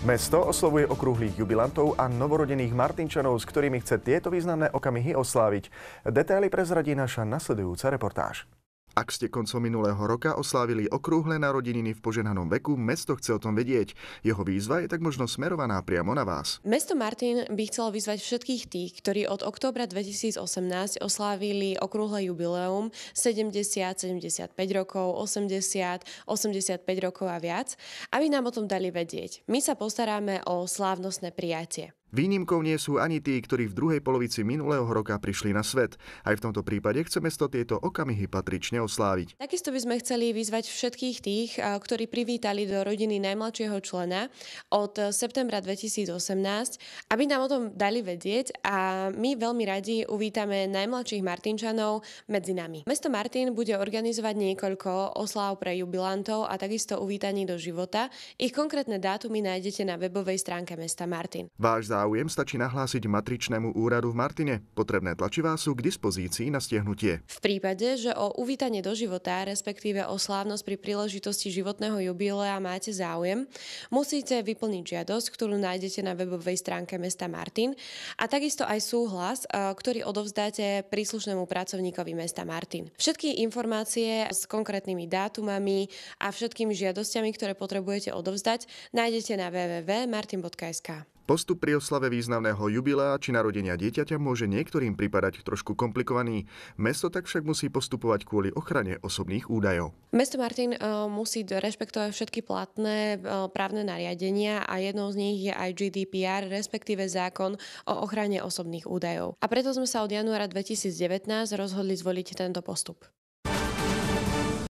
Mesto oslovuje okrúhlych jubilantov a novorodených Martinčanov, s ktorými chce tieto významné okamihy osláviť. Detaily prezradí naša nasledujúca reportáž. Ak ste koncom minulého roka oslávili okrúhle narodeniny v poženanom veku, mesto chce o tom vedieť. Jeho výzva je tak možno smerovaná priamo na vás. Mesto Martin by chcelo vyzvať všetkých tých, ktorí od októbra 2018 oslávili okrúhle jubileum 70, 75 rokov, 80, 85 rokov a viac, aby nám o tom dali vedieť. My sa postaráme o slávnostné prijatie. Výnimkou nie sú ani tí, ktorí v druhej polovici minulého roka prišli na svet. Aj v tomto prípade chce mesto tieto okamihy patrične osláviť. Takisto by sme chceli vyzvať všetkých tých, ktorí privítali do rodiny najmladšieho člena od septembra 2018, aby nám o tom dali vedieť a my veľmi radi uvítame najmladších Martinčanov medzi nami. Mesto Martin bude organizovať niekoľko osláv pre jubilantov a takisto uvítaní do života. Ich konkrétne dátumy nájdete na webovej stránke mesta Martin. Váš záujem, stačí nahlásiť matričnému úradu v Martine. Potrebné tlačivá sú k dispozícii na stiahnutie. V prípade, že o uvítanie do života, respektíve o slávnosť pri príležitosti životného jubilea máte záujem, musíte vyplniť žiadosť, ktorú nájdete na webovej stránke mesta Martin a takisto aj súhlas, e, ktorý odovzdáte príslušnému pracovníkovi mesta Martin. Všetky informácie s konkrétnymi dátumami a všetkými žiadosťami, ktoré potrebujete odovzdať, nájdete na www.martin.sk. Postup pri oslave významného jubilea či narodenia dieťaťa môže niektorým pripadať trošku komplikovaný. Mesto tak však musí postupovať kvôli ochrane osobných údajov. Mesto Martin eh, musí rešpektovať všetky platné eh, právne nariadenia a jednou z nich je aj GDPR, respektíve zákon o ochrane osobných údajov. A preto sme sa od januára 2019 rozhodli zvoliť tento postup.